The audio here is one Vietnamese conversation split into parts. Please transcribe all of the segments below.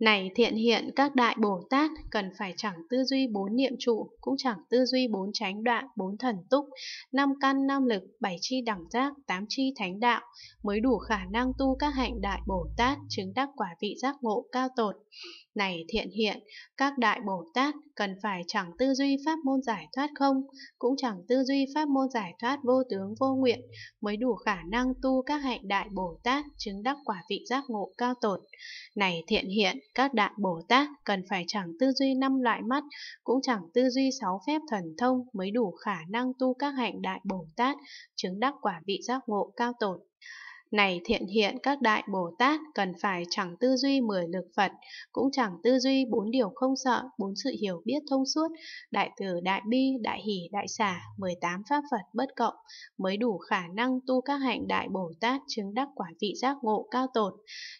Này thiện hiện các đại Bồ Tát cần phải chẳng tư duy bốn niệm trụ, cũng chẳng tư duy bốn chánh đoạn, bốn thần túc, năm căn, năm lực, bảy chi đẳng giác, tám chi thánh đạo, mới đủ khả năng tu các hạnh đại Bồ Tát, chứng đắc quả vị giác ngộ cao tột. Này thiện hiện, các đại Bồ Tát cần phải chẳng tư duy pháp môn giải thoát không, cũng chẳng tư duy pháp môn giải thoát vô tướng vô nguyện, mới đủ khả năng tu các hạnh đại Bồ Tát chứng đắc quả vị giác ngộ cao tột. Này thiện hiện, các đại Bồ Tát cần phải chẳng tư duy năm loại mắt, cũng chẳng tư duy sáu phép thần thông mới đủ khả năng tu các hạnh đại Bồ Tát chứng đắc quả vị giác ngộ cao tột. Này thiện hiện các đại Bồ Tát cần phải chẳng tư duy mười lực Phật, cũng chẳng tư duy bốn điều không sợ, bốn sự hiểu biết thông suốt, đại từ đại bi, đại hỷ, đại xả, 18 pháp Phật bất cộng, mới đủ khả năng tu các hạnh đại Bồ Tát chứng đắc quả vị giác ngộ cao tột.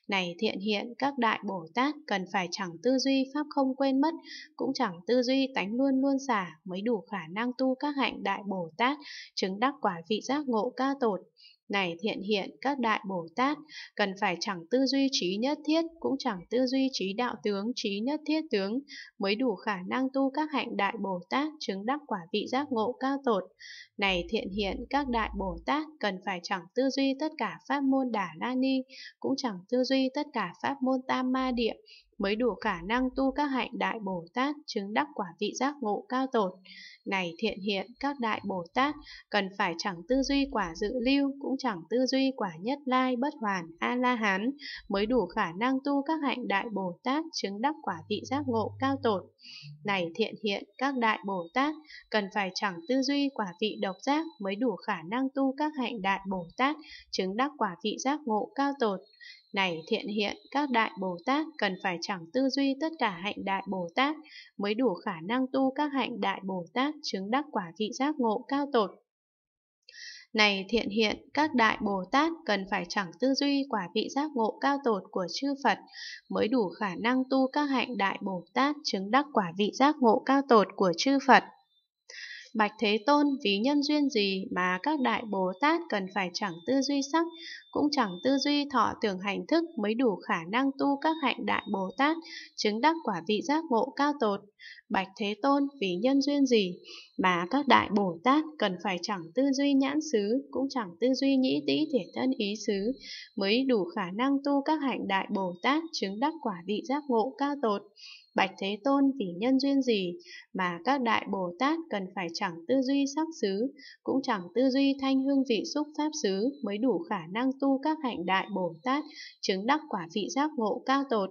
Này thiện hiện các đại Bồ Tát cần phải chẳng tư duy pháp không quên mất, cũng chẳng tư duy tánh luôn luôn xả, mới đủ khả năng tu các hạnh đại Bồ Tát chứng đắc quả vị giác ngộ cao tột. Này thiện hiện, các đại Bồ Tát cần phải chẳng tư duy trí nhất thiết, cũng chẳng tư duy trí đạo tướng, trí nhất thiết tướng, mới đủ khả năng tu các hạnh đại Bồ Tát, chứng đắc quả vị giác ngộ cao tột. Này thiện hiện, các đại Bồ Tát cần phải chẳng tư duy tất cả pháp môn Đà La Ni, cũng chẳng tư duy tất cả pháp môn Tam Ma Địa, mới đủ khả năng tu các hạnh đại Bồ Tát chứng đắc quả vị giác ngộ cao tột. Này thiện hiện, các đại Bồ Tát cần phải chẳng tư duy quả dự lưu, cũng chẳng tư duy quả nhất lai bất hoàn A-la-hán, mới đủ khả năng tu các hạnh đại Bồ Tát chứng đắc quả vị giác ngộ cao tột. Này thiện hiện, các đại Bồ Tát cần phải chẳng tư duy quả vị độc giác mới đủ khả năng tu các hạnh đại Bồ Tát chứng đắc quả vị giác ngộ cao tột. Này thiện hiện, các đại Bồ Tát cần phải chẳng tư duy tất cả hạnh đại Bồ Tát mới đủ khả năng tu các hạnh đại Bồ Tát chứng đắc quả vị giác ngộ cao tột. Này thiện hiện, các đại Bồ Tát cần phải chẳng tư duy quả vị giác ngộ cao tột của chư Phật mới đủ khả năng tu các hạnh đại Bồ Tát chứng đắc quả vị giác ngộ cao tột của chư Phật. Bạch Thế Tôn vì nhân duyên gì mà các đại Bồ Tát cần phải chẳng tư duy sắc, cũng chẳng tư duy thọ tưởng hành thức mới đủ khả năng tu các hạnh đại Bồ Tát, chứng đắc quả vị giác ngộ cao tột. Bạch Thế Tôn vì nhân duyên gì mà các đại Bồ Tát cần phải chẳng tư duy nhãn xứ, cũng chẳng tư duy nhĩ tĩ thể thân ý xứ, mới đủ khả năng tu các hạnh đại Bồ Tát chứng đắc quả vị giác ngộ cao tột. Bạch Thế Tôn vì nhân duyên gì mà các đại Bồ Tát cần phải chẳng tư duy sắc xứ, cũng chẳng tư duy thanh hương vị xúc pháp xứ mới đủ khả năng tu các hạnh đại Bồ Tát, chứng đắc quả vị giác ngộ cao tột.